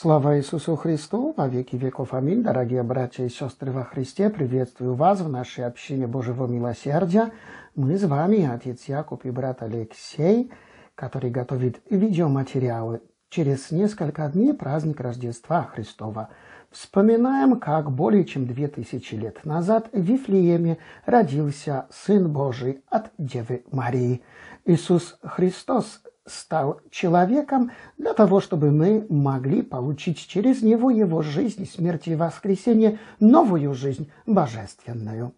Слава Иисусу Христу, во веки веков. Аминь. Дорогие братья и сестры во Христе, приветствую вас в нашей общине Божьего милосердия. Мы с вами, отец Якуб и брат Алексей, который готовит видеоматериалы. Через несколько дней праздник Рождества Христова. Вспоминаем, как более чем две тысячи лет назад в Вифлееме родился Сын Божий от Девы Марии. Иисус Христос стал человеком для того, чтобы мы могли получить через него его жизнь, смерть и воскресение, новую жизнь божественную.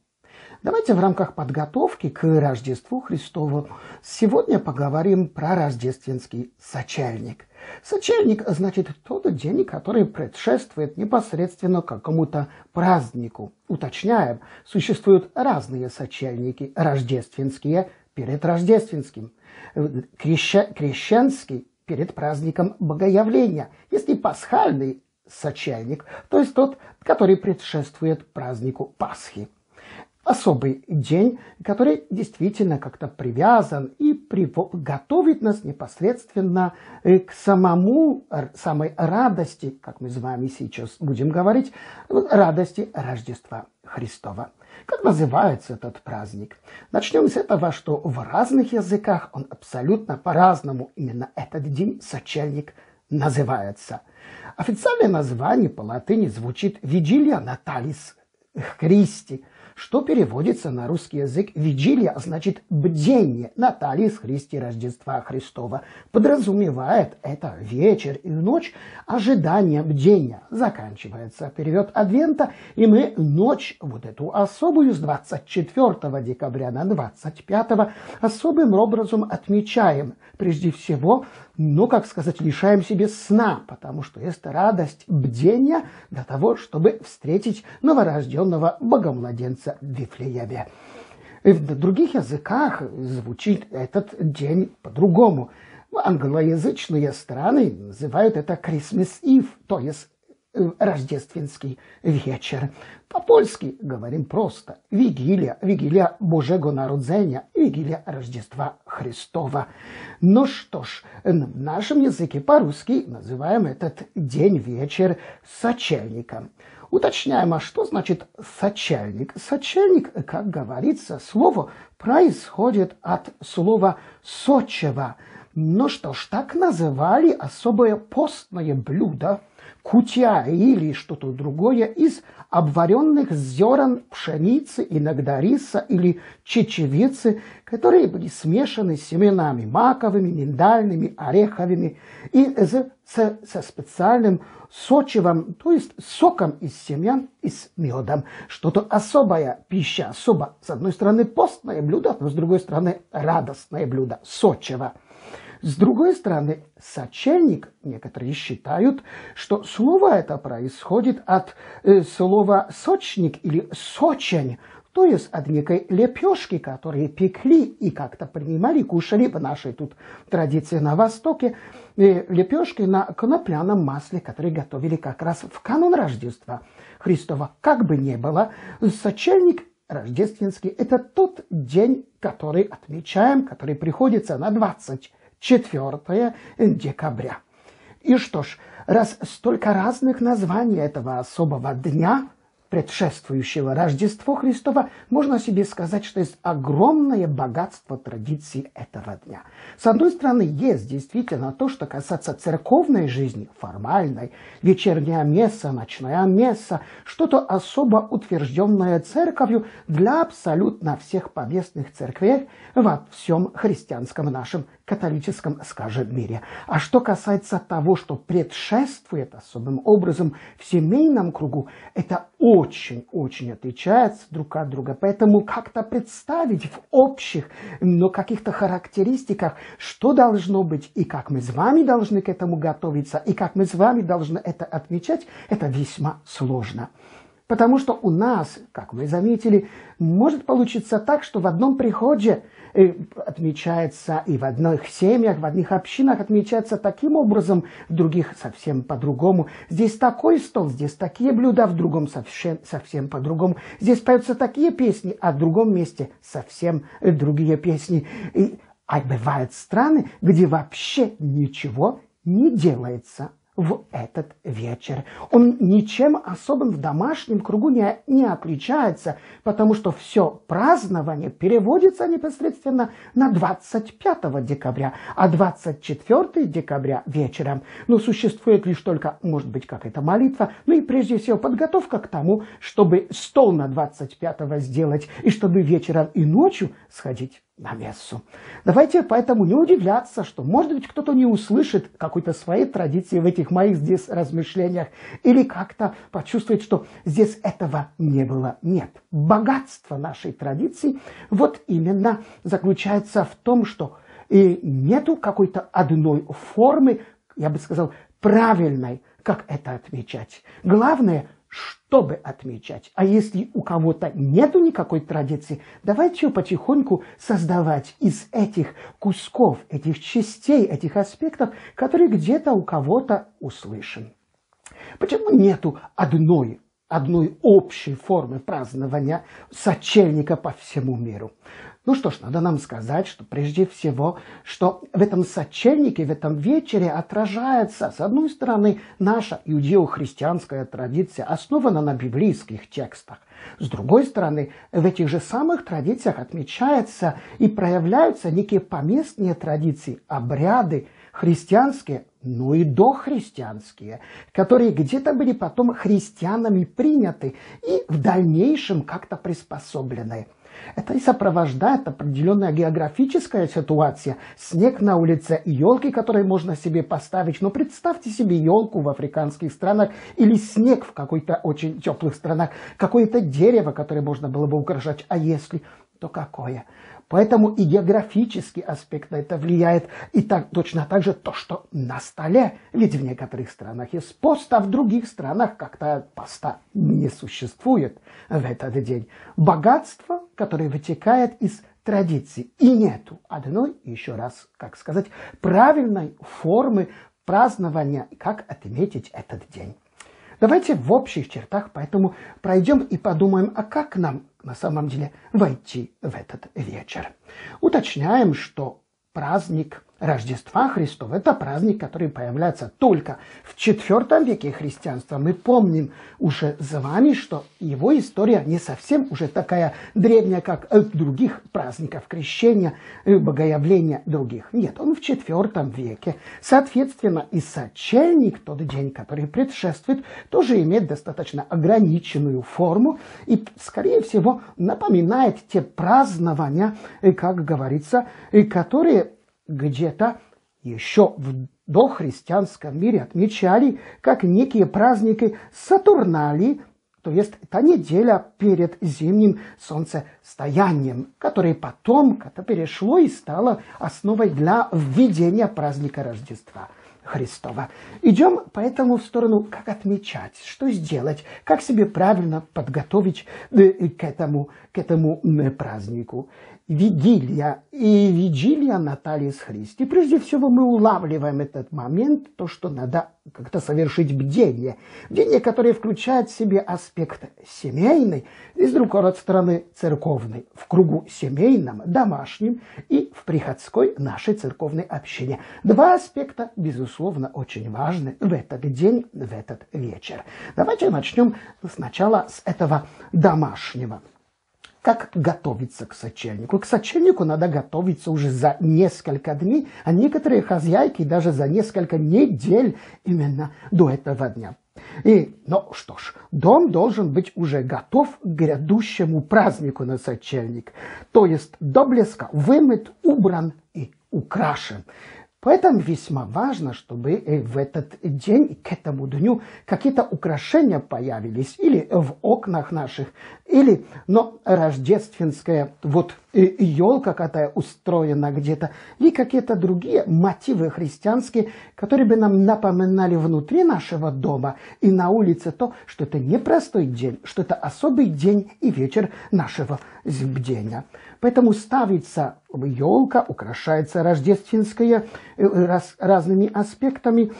Давайте в рамках подготовки к Рождеству Христову сегодня поговорим про рождественский сочельник. Сочельник значит тот день, который предшествует непосредственно какому-то празднику. Уточняем, существуют разные сочельники – рождественские – перед рождественским, э, креща, крещенский перед праздником Богоявления, если пасхальный сочельник, то есть тот, который предшествует празднику Пасхи особый день, который действительно как-то привязан и готовит нас непосредственно э, к самому, самой радости, как мы с вами сейчас будем говорить, радости Рождества Христова. Как называется этот праздник? Начнем с этого, что в разных языках он абсолютно по-разному. Именно этот день сочельник называется. Официальное название по латыни звучит «Vigilia Наталис Христи что переводится на русский язык «Вигилия» а значит «бдение» с Христи Рождества Христова, подразумевает это вечер и ночь ожидания бдения. Заканчивается период Адвента, и мы ночь, вот эту особую, с 24 декабря на 25 особым образом отмечаем, прежде всего, но, как сказать, лишаем себе сна, потому что это радость бдения для того, чтобы встретить новорожденного богомладенца в Вифлееве. И в других языках звучит этот день по-другому. Англоязычные страны называют это Christmas Eve, то есть Э, рождественский вечер. По-польски говорим просто «Вигилия», «Вигилия Божьего Народзения», «Вигилия Рождества Христова». Ну что ж, в э, нашем языке по-русски называем этот день-вечер сочельником. Уточняем, а что значит сочельник? Сочельник, как говорится, слово происходит от слова «сочево». Ну что ж, так называли особое постное блюдо кутя или что-то другое из обваренных зерен пшеницы, иногда риса или чечевицы, которые были смешаны с семенами маковыми, миндальными, ореховыми и с, с, со специальным сочевым, то есть соком из семян и с медом. Что-то особая пища, особо, с одной стороны, постное блюдо, но а с другой стороны, радостное блюдо, сочево. С другой стороны, сочельник, некоторые считают, что слово это происходит от э, слова «сочник» или «сочень», то есть от некой лепешки, которые пекли и как-то принимали, кушали в нашей тут традиции на Востоке, и э, лепешки на конопляном масле, которые готовили как раз в канун Рождества Христова. Как бы ни было, сочельник рождественский – это тот день, который отмечаем, который приходится на 20 4 декабря. И что ж, раз столько разных названий этого особого дня, предшествующего Рождеству Христова, можно себе сказать, что есть огромное богатство традиций этого дня. С одной стороны, есть действительно то, что касается церковной жизни, формальной, вечерняя месса, ночная месса, что-то особо утвержденное церковью для абсолютно всех поместных церквей во всем христианском нашем католическом, скажем, мире. А что касается того, что предшествует особым образом в семейном кругу, это очень-очень отличается друг от друга. Поэтому как-то представить в общих, но каких-то характеристиках, что должно быть и как мы с вами должны к этому готовиться, и как мы с вами должны это отмечать, это весьма сложно. Потому что у нас, как мы заметили, может получиться так, что в одном приходе – отмечается и в одних семьях, в одних общинах отмечается таким образом, в других совсем по-другому. Здесь такой стол, здесь такие блюда, в другом совсем, совсем по-другому. Здесь поются такие песни, а в другом месте совсем другие песни. И, а бывают страны, где вообще ничего не делается в этот вечер. Он ничем особым в домашнем кругу не, не отличается, потому что все празднование переводится непосредственно на 25 декабря, а 24 декабря вечером. Но существует лишь только, может быть, какая-то молитва, ну и прежде всего подготовка к тому, чтобы стол на 25 сделать, и чтобы вечером и ночью сходить на мессу. Давайте поэтому не удивляться, что, может быть, кто-то не услышит какой-то своей традиции в этих этих моих здесь размышлениях, или как-то почувствовать, что здесь этого не было. Нет. Богатство нашей традиции вот именно заключается в том, что и нету какой-то одной формы, я бы сказал, правильной, как это отмечать. Главное – чтобы отмечать. А если у кого-то нету никакой традиции, давайте ее потихоньку создавать из этих кусков, этих частей, этих аспектов, которые где-то у кого-то услышан. Почему нету одной одной общей формы празднования сочельника по всему миру. Ну что ж, надо нам сказать, что прежде всего, что в этом сочельнике, в этом вечере отражается, с одной стороны, наша иудео-христианская традиция, основана на библейских текстах. С другой стороны, в этих же самых традициях отмечаются и проявляются некие поместные традиции, обряды, христианские ну и дохристианские, которые где-то были потом христианами приняты и в дальнейшем как-то приспособлены. Это и сопровождает определенная географическая ситуация. Снег на улице, и елки, которые можно себе поставить. Но представьте себе елку в африканских странах или снег в какой-то очень теплых странах. Какое-то дерево, которое можно было бы украшать. А если, то какое? Поэтому и географический аспект на это влияет, и так, точно так же то, что на столе, ведь в некоторых странах есть пост, а в других странах как-то поста не существует в этот день. Богатство, которое вытекает из традиций, и нету одной, еще раз, как сказать, правильной формы празднования, как отметить этот день. Давайте в общих чертах поэтому пройдем и подумаем, а как нам на самом деле войти в этот вечер. Уточняем, что праздник – Рождества Христова – это праздник, который появляется только в IV веке христианства. Мы помним уже за вами, что его история не совсем уже такая древняя, как э, других праздников крещения, э, богоявления других. Нет, он в IV веке. Соответственно, и сочельник, тот день, который предшествует, тоже имеет достаточно ограниченную форму и, скорее всего, напоминает те празднования, э, как говорится, которые где-то еще в дохристианском мире отмечали как некие праздники Сатурнали, то есть та неделя перед зимним солнцестоянием, которое потом как-то перешло и стало основой для введения праздника Рождества – Христова. Идем поэтому в сторону, как отмечать, что сделать, как себе правильно подготовить э, э, к этому, к этому э, празднику. Вигилия и Вигилия Наталис Христи. Прежде всего мы улавливаем этот момент, то, что надо как-то совершить бдение. Бдение, которое включает в себе аспект семейный и, с другой стороны, церковный. В кругу семейном, домашнем и в приходской нашей церковной общине. Два аспекта, безусловно, очень важны в этот день, в этот вечер. Давайте начнем сначала с этого домашнего как готовиться к сочельнику. К сочельнику надо готовиться уже за несколько дней, а некоторые хозяйки даже за несколько недель именно до этого дня. И, ну что ж, дом должен быть уже готов к грядущему празднику на сочельник, то есть до блеска вымыт, убран и украшен. Поэтому весьма важно, чтобы э, в этот день, к этому дню, какие-то украшения появились или в окнах наших, или, но рождественская вот елка, э, которая устроена где-то, или какие-то другие мотивы христианские, которые бы нам напоминали внутри нашего дома и на улице то, что это непростой день, что это особый день и вечер нашего бдения. Поэтому ставится елка, украшается рождественская э, раз, разными аспектами.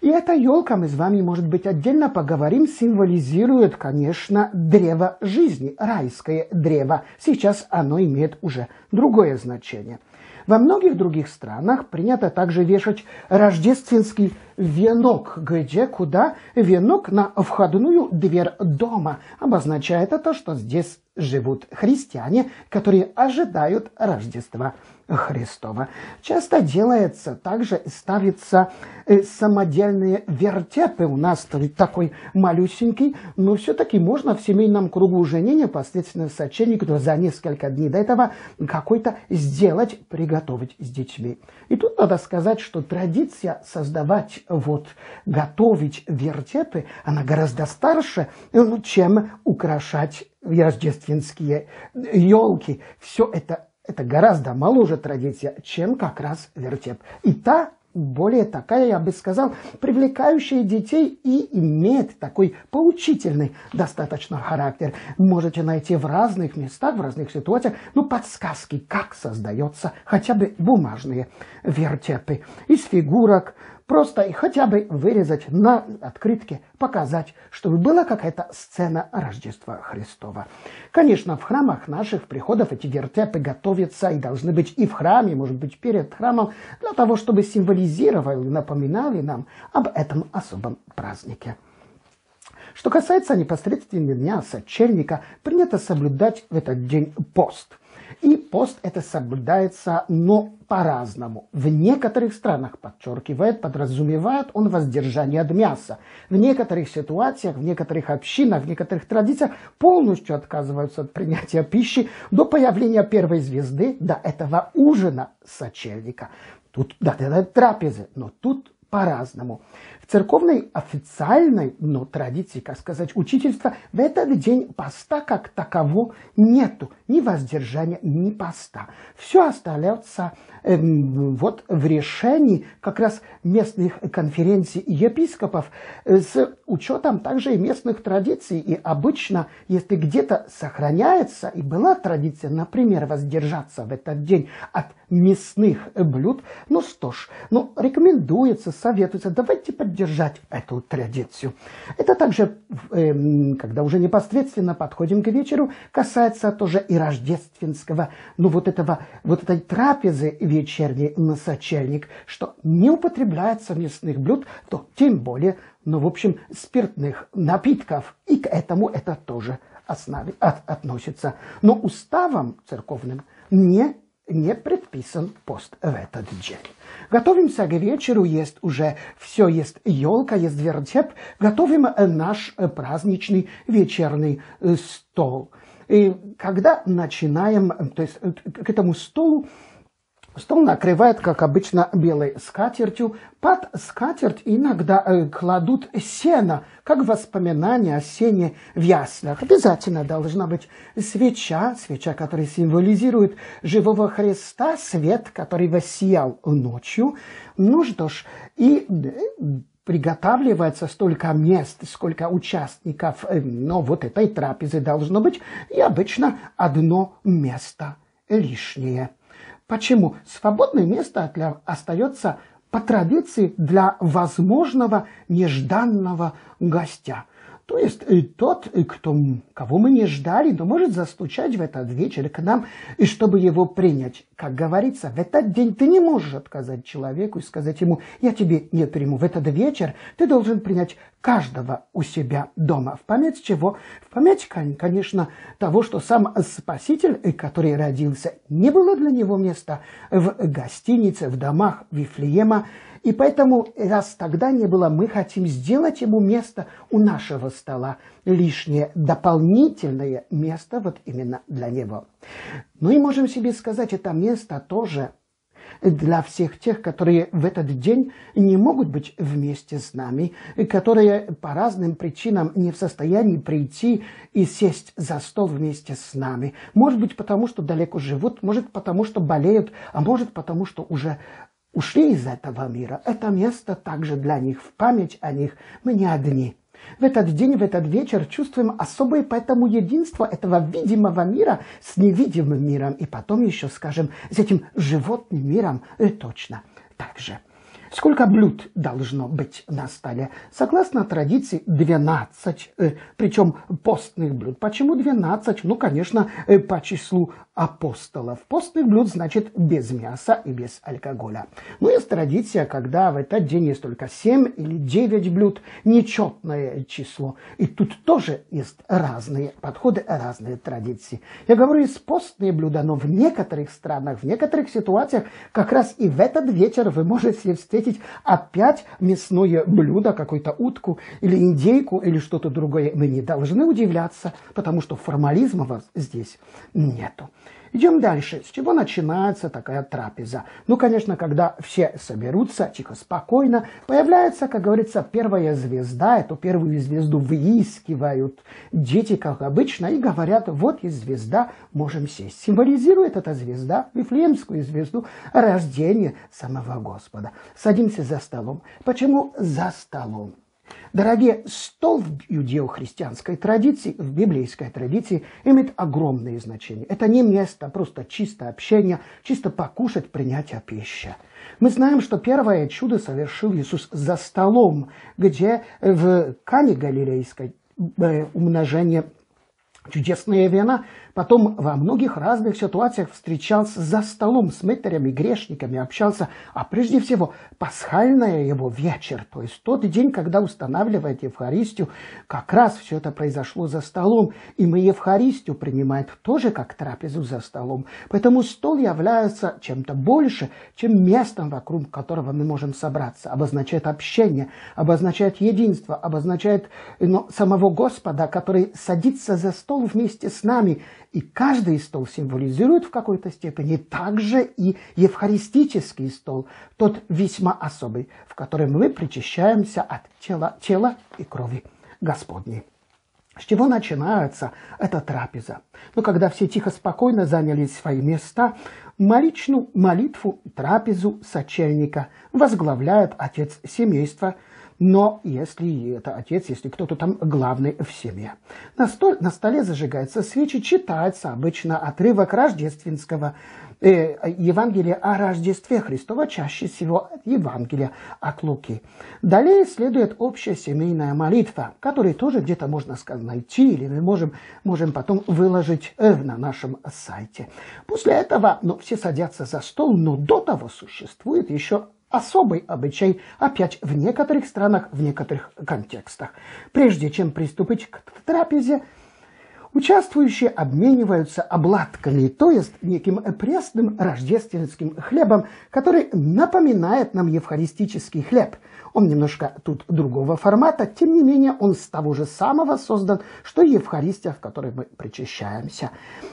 И эта елка, мы с вами, может быть, отдельно поговорим, символизирует, конечно, древо жизни, райское древо. Сейчас оно имеет уже другое значение. Во многих других странах принято также вешать рождественский венок. Где, куда? Венок на входную дверь дома. Обозначает это, что здесь живут христиане, которые ожидают Рождества Христова. Часто делается, также ставится э, самодельные вертепы. У нас такой малюсенький, но все-таки можно в семейном кругу уже не непосредственно сочельнику за несколько дней до этого какой-то сделать, приготовить с детьми. И тут надо сказать, что традиция создавать вот готовить вертепы, она гораздо старше, э, ну, чем украшать рождественские елки. Э, Все это, это гораздо моложе традиция, чем как раз вертеп. И та более такая, я бы сказал, привлекающая детей и имеет такой поучительный достаточно характер. Можете найти в разных местах, в разных ситуациях, ну, подсказки, как создается хотя бы бумажные вертепы из фигурок, Просто и хотя бы вырезать на открытке, показать, чтобы была какая-то сцена Рождества Христова. Конечно, в храмах наших приходов эти вертепы готовятся и должны быть и в храме, может быть, перед храмом, для того, чтобы символизировали, напоминали нам об этом особом празднике. Что касается непосредственного дня сочельника, принято соблюдать в этот день пост – и пост это соблюдается, но по-разному. В некоторых странах, подчеркивает, подразумевает он воздержание от мяса. В некоторых ситуациях, в некоторых общинах, в некоторых традициях полностью отказываются от принятия пищи до появления первой звезды, до этого ужина сочельника. Тут, да, да, трапезы, но тут по-разному церковной официальной, но традиции, как сказать, учительства в этот день поста как такового нету. Ни воздержания, ни поста. Все остается э, эм, вот в решении как раз местных конференций епископов э, с учетом также и местных традиций. И обычно, если где-то сохраняется, и была традиция, например, воздержаться в этот день от мясных блюд, ну что ж, ну рекомендуется, советуется, давайте поддержим поддержать эту традицию. Это также, эм, когда уже непосредственно подходим к вечеру, касается тоже и рождественского, ну вот этого, вот этой трапезы вечерней на сочельник, что не употребляется мясных блюд, то тем более, ну в общем, спиртных напитков. И к этому это тоже основе, от, относится. Но уставом церковным не не предписан пост в этот день. Готовимся к вечеру, есть уже все, есть елка, есть вертеп. Готовим наш праздничный вечерний э, стол. И когда начинаем, то есть э, к этому столу Стол накрывает, как обычно, белой скатертью. Под скатерть иногда э, кладут сено, как воспоминание о сене в яслях. Обязательно должна быть свеча, свеча, которая символизирует живого Христа, свет, который воссиял ночью. Ну что ж, и э, приготавливается столько мест, сколько участников, э, но вот этой трапезы должно быть, и обычно одно место лишнее. Почему? Свободное место для, остается по традиции для возможного нежданного гостя – то есть э, тот, э, кто, кого мы не ждали, но может застучать в этот вечер к нам, и чтобы его принять. Как говорится, в этот день ты не можешь отказать человеку и сказать ему, я тебе не приму. В этот вечер ты должен принять каждого у себя дома. В память чего? В память, конечно, того, что сам Спаситель, э, который родился, не было для него места в гостинице, в домах Вифлеема, и поэтому, раз тогда не было, мы хотим сделать ему место у нашего стола, лишнее дополнительное место вот именно для него. Ну и можем себе сказать, это место тоже для всех тех, которые в этот день не могут быть вместе с нами, которые по разным причинам не в состоянии прийти и сесть за стол вместе с нами. Может быть, потому что далеко живут, может, потому что болеют, а может, потому что уже ушли из этого мира, это место также для них, в память о них. Мы не одни. В этот день, в этот вечер чувствуем особое поэтому единство этого видимого мира с невидимым миром. И потом еще скажем, с этим животным миром и э, точно так же. Сколько блюд должно быть на столе? Согласно традиции, 12, э, причем постных блюд. Почему 12? Ну, конечно, э, по числу апостолов. Постных блюд значит без мяса и без алкоголя. Но ну, есть традиция, когда в этот день есть только 7 или 9 блюд, нечетное число. И тут тоже есть разные подходы, разные традиции. Я говорю, есть постные блюда, но в некоторых странах, в некоторых ситуациях, как раз и в этот вечер вы можете встретить встретить опять мясное блюдо, какую-то утку или индейку или что-то другое. Мы не должны удивляться, потому что формализма здесь нету. Идем дальше. С чего начинается такая трапеза? Ну, конечно, когда все соберутся, тихо, спокойно, появляется, как говорится, первая звезда. Эту первую звезду выискивают дети, как обычно, и говорят, вот есть звезда, можем сесть. Символизирует эта звезда, Вифлеемскую звезду, рождение самого Господа. Садимся за столом. Почему за столом? Дорогие, стол в иудео-христианской традиции, в библейской традиции, имеет огромное значение. Это не место, просто чисто общение, чисто покушать, принятие пищи. Мы знаем, что первое чудо совершил Иисус за столом, где э, в Кане Галилейской э, умножение Чудесная вина потом во многих разных ситуациях встречался за столом с мытарями, грешниками, общался, а прежде всего пасхальная его вечер, то есть тот день, когда устанавливает Евхаристию, как раз все это произошло за столом, и мы Евхаристию принимаем тоже как трапезу за столом. Поэтому стол является чем-то больше, чем местом, вокруг которого мы можем собраться, обозначает общение, обозначает единство, обозначает ну, самого Господа, который садится за стол, стол вместе с нами. И каждый стол символизирует в какой-то степени также и евхаристический стол, тот весьма особый, в котором мы причащаемся от тела, тела и крови Господней. С чего начинается эта трапеза? Но ну, когда все тихо, спокойно заняли свои места, моличную молитву, трапезу сочельника возглавляет отец семейства – но если это отец, если кто-то там главный в семье. На, столь, на столе зажигаются свечи, читается обычно отрывок рождественского э, Евангелия о Рождестве Христова, чаще всего Евангелия от Луки. Далее следует общая семейная молитва, которую тоже где-то можно сказать найти, или мы можем, можем потом выложить э, на нашем сайте. После этого ну, все садятся за стол, но до того существует еще особый обычай, опять в некоторых странах, в некоторых контекстах. Прежде чем приступить к трапезе, Участвующие обмениваются обладками, то есть неким пресным рождественским хлебом, который напоминает нам евхаристический хлеб. Он немножко тут другого формата, тем не менее он с того же самого создан, что и Евхаристия, в которой мы причащаемся.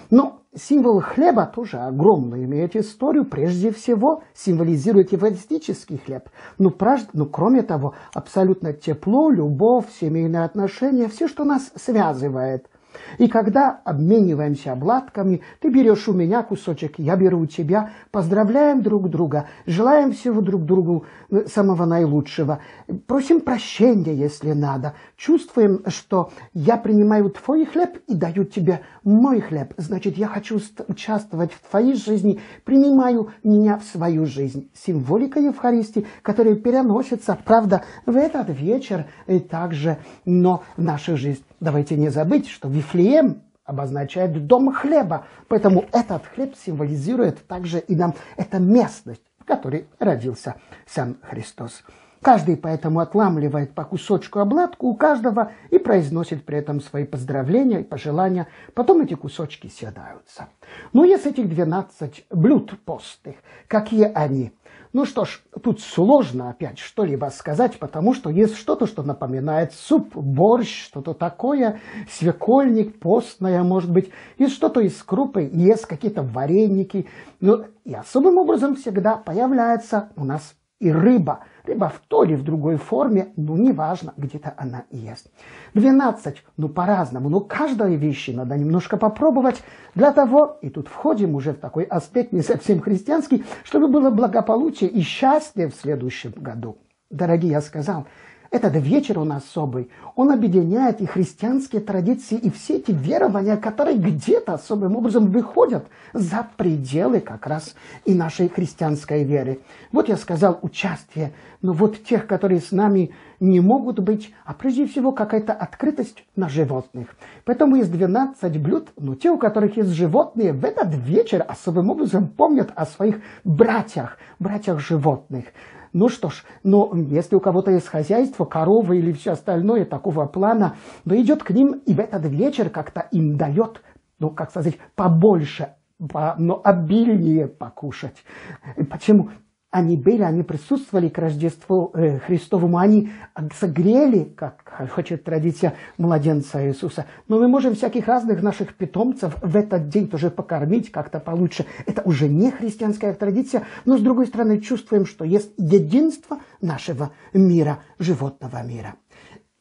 Но символ хлеба тоже огромную имеет историю. Прежде всего символизирует евхаристический хлеб. Но, ну, праж... Но ну, кроме того, абсолютно тепло, любовь, семейные отношения, все, что нас связывает. И когда обмениваемся обладками, ты берешь у меня кусочек, я беру у тебя, поздравляем друг друга, желаем всего друг другу э, самого наилучшего, просим прощения, если надо, чувствуем, что я принимаю твой хлеб и даю тебе мой хлеб, значит, я хочу участвовать в твоей жизни, принимаю меня в свою жизнь. Символика Евхаристии, которая переносится, правда, в этот вечер и э, также, но в нашу жизнь. Давайте не забыть, что в Вифлеем обозначает дом хлеба, поэтому этот хлеб символизирует также и нам эта местность, в которой родился сам Христос. Каждый поэтому отламливает по кусочку обладку у каждого и произносит при этом свои поздравления и пожелания. Потом эти кусочки съедаются. Ну, из этих 12 блюд постных, какие они? Ну что ж, тут сложно опять что-либо сказать, потому что есть что-то, что напоминает суп, борщ, что-то такое, свекольник, постное, может быть, есть что-то из крупы, есть какие-то вареники. Ну и особым образом всегда появляется у нас и рыба. Рыба в той или в другой форме, ну неважно, где-то она и есть. 12, ну по-разному, но каждой вещи надо немножко попробовать для того, и тут входим уже в такой аспект не совсем христианский, чтобы было благополучие и счастье в следующем году. Дорогие, я сказал, этот вечер он особый. Он объединяет и христианские традиции, и все эти верования, которые где-то особым образом выходят за пределы как раз и нашей христианской веры. Вот я сказал участие, но вот тех, которые с нами не могут быть, а прежде всего какая-то открытость на животных. Поэтому есть 12 блюд, но те, у которых есть животные, в этот вечер особым образом помнят о своих братьях, братьях животных. Ну что ж, но ну, если у кого-то есть хозяйство, корова или все остальное такого плана, но идет к ним и в этот вечер как-то им дает, ну как сказать, побольше, по, но ну, обильнее покушать. Почему? они были, они присутствовали к Рождеству э, Христовому, они согрели, как хочет традиция младенца Иисуса. Но мы можем всяких разных наших питомцев в этот день тоже покормить как-то получше. Это уже не христианская традиция, но с другой стороны чувствуем, что есть единство нашего мира, животного мира.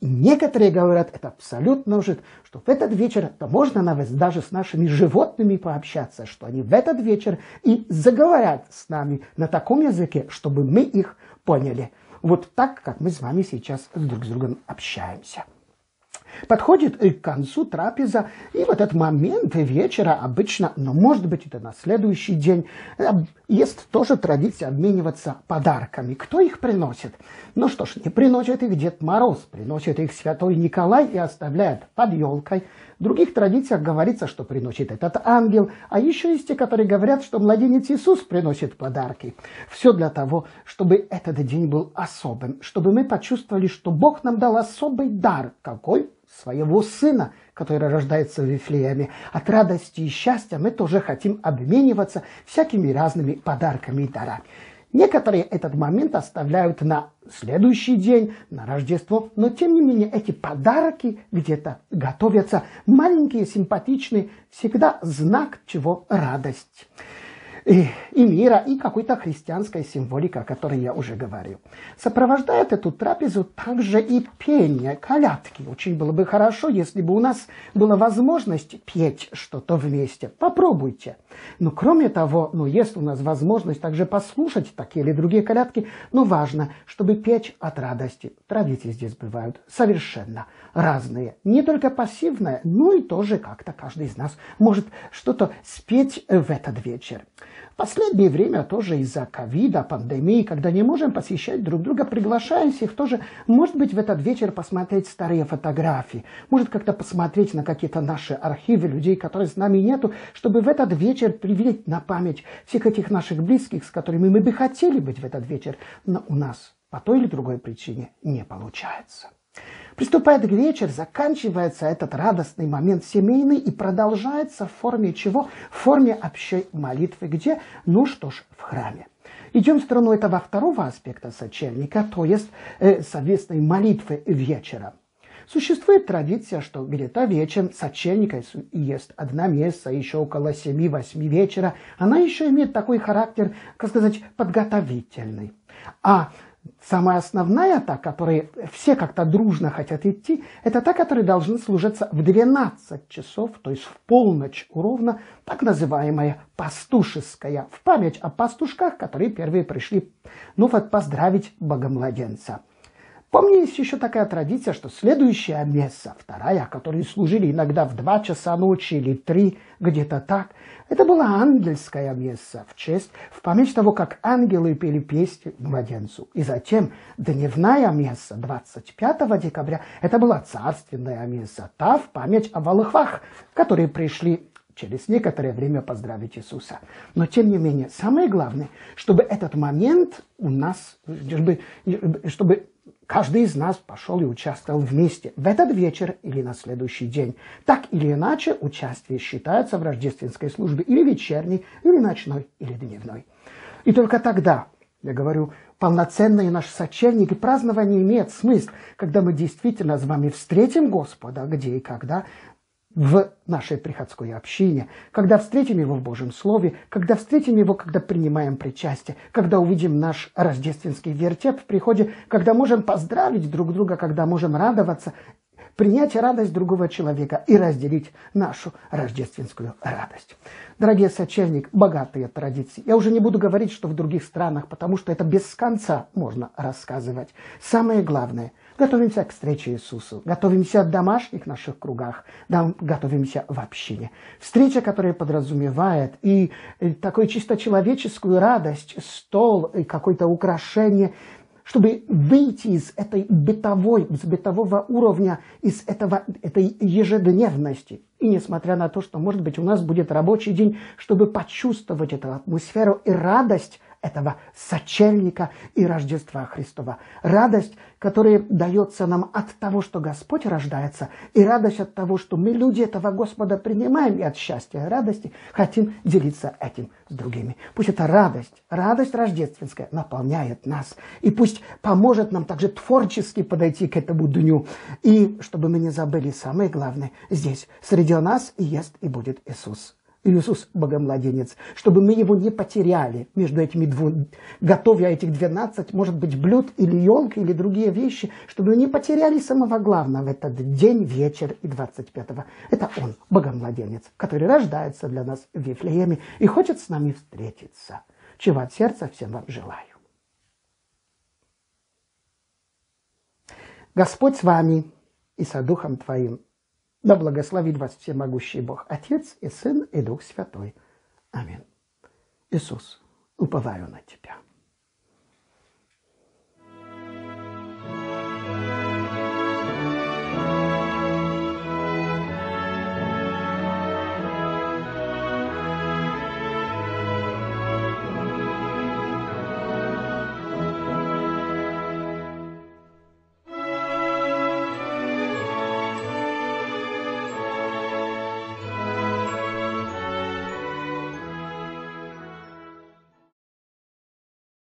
И некоторые говорят, это абсолютно лжит, что в этот вечер то можно даже с нашими животными пообщаться, что они в этот вечер и заговорят с нами на таком языке, чтобы мы их поняли. Вот так, как мы с вами сейчас друг с другом общаемся. Подходит к концу трапеза, и вот этот момент вечера обычно, но может быть это на следующий день, э, есть тоже традиция обмениваться подарками. Кто их приносит? Ну что ж, не приносит их Дед Мороз, приносит их Святой Николай и оставляет под елкой. В других традициях говорится, что приносит этот ангел, а еще есть те, которые говорят, что младенец Иисус приносит подарки. Все для того, чтобы этот день был особым, чтобы мы почувствовали, что Бог нам дал особый дар. Какой? своего сына, который рождается в Вифлееме. От радости и счастья мы тоже хотим обмениваться всякими разными подарками и дарами. Некоторые этот момент оставляют на следующий день, на Рождество, но тем не менее эти подарки где-то готовятся. Маленькие, симпатичные, всегда знак чего радость и, э, и мира, и какой-то христианской символика, о которой я уже говорил. Сопровождает эту трапезу также и пение, колядки. Очень было бы хорошо, если бы у нас была возможность петь что-то вместе. Попробуйте. Но кроме того, ну, есть у нас возможность также послушать такие или другие колядки, но важно, чтобы петь от радости. Традиции здесь бывают совершенно разные. Не только пассивная, но и тоже как-то каждый из нас может что-то спеть в этот вечер. Последнее время тоже из-за ковида, пандемии, когда не можем посещать друг друга, приглашаем всех тоже, может быть, в этот вечер посмотреть старые фотографии, может, как-то посмотреть на какие-то наши архивы людей, которые с нами нету, чтобы в этот вечер привлечь на память всех этих наших близких, с которыми мы бы хотели быть в этот вечер, но у нас по той или другой причине не получается. Приступает к вечер, заканчивается этот радостный момент семейный и продолжается в форме чего? В форме общей молитвы, где? Ну что ж, в храме. Идем в сторону этого второго аспекта сочельника, то есть э, совместной молитвы вечера. Существует традиция, что где-то вечером сочельника есть одна место, еще около 7-8 вечера. Она еще имеет такой характер, как сказать, подготовительный. А Самая основная та, которой все как-то дружно хотят идти, это та, которая должна служиться в 12 часов, то есть в полночь ровно, так называемая пастушеская, в память о пастушках, которые первые пришли, ну вот, поздравить богомладенца. Помню, есть еще такая традиция, что следующая месса, вторая, которые служили иногда в два часа ночи или три, где-то так, это была ангельская месса в честь, в память того, как ангелы пели песни младенцу. И затем дневная месса 25 декабря, это была царственная месса, та в память о Валахвах, которые пришли через некоторое время поздравить Иисуса. Но тем не менее, самое главное, чтобы этот момент у нас, чтобы, чтобы каждый из нас пошел и участвовал вместе в этот вечер или на следующий день. Так или иначе, участие считается в рождественской службе или вечерней, или ночной, или дневной. И только тогда, я говорю, полноценные сочельник и празднование имеет смысл, когда мы действительно с вами встретим Господа, где и когда, в нашей приходской общине, когда встретим Его в Божьем Слове, когда встретим Его, когда принимаем причастие, когда увидим наш рождественский вертеп в приходе, когда можем поздравить друг друга, когда можем радоваться, принять радость другого человека и разделить нашу рождественскую радость. Дорогие сочельник, богатые традиции. Я уже не буду говорить, что в других странах, потому что это без конца можно рассказывать. Самое главное – готовимся к встрече Иисусу, готовимся в домашних наших кругах, да, готовимся в общине. Встреча, которая подразумевает и э, такую чисто человеческую радость, стол, и какое-то украшение, чтобы выйти из этой бытовой, из бытового уровня, из этого, этой ежедневности. И несмотря на то, что, может быть, у нас будет рабочий день, чтобы почувствовать эту атмосферу и радость этого сочельника и Рождества Христова. Радость, которая дается нам от того, что Господь рождается, и радость от того, что мы, люди этого Господа, принимаем и от счастья, и радости, хотим делиться этим с другими. Пусть эта радость, радость рождественская наполняет нас, и пусть поможет нам также творчески подойти к этому дню, и чтобы мы не забыли самое главное, здесь среди нас и есть и будет Иисус Иисус Богомладенец, чтобы мы его не потеряли между этими двумя, готовя этих 12, может быть, блюд или елки, или другие вещи, чтобы мы не потеряли самого главного, в этот день, вечер и 25-го. Это он, Богомладенец, который рождается для нас в Вифлееме и хочет с нами встретиться. Чего от сердца всем вам желаю. Господь с вами и со Духом Твоим. Да благословит вас всемогущий Бог, Отец и Сын и Дух Святой. Аминь. Иисус, уповаю на Тебя.